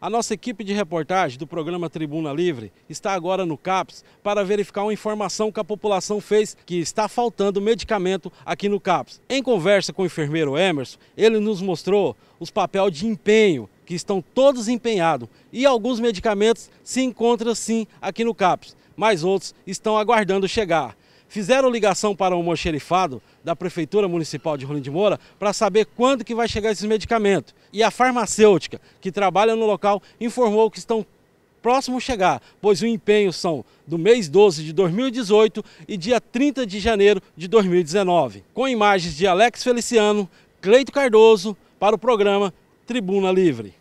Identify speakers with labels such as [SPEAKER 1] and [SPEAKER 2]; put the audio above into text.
[SPEAKER 1] A nossa equipe de reportagem do programa Tribuna Livre está agora no CAPS para verificar uma informação que a população fez que está faltando medicamento aqui no CAPS. Em conversa com o enfermeiro Emerson, ele nos mostrou os papéis de empenho que estão todos empenhados e alguns medicamentos se encontram sim aqui no CAPS, mas outros estão aguardando chegar fizeram ligação para o moxerifado da Prefeitura Municipal de Rolim de Moura para saber quando que vai chegar esses medicamentos. E a farmacêutica que trabalha no local informou que estão próximo chegar, pois o empenho são do mês 12 de 2018 e dia 30 de janeiro de 2019. Com imagens de Alex Feliciano, Cleito Cardoso, para o programa Tribuna Livre.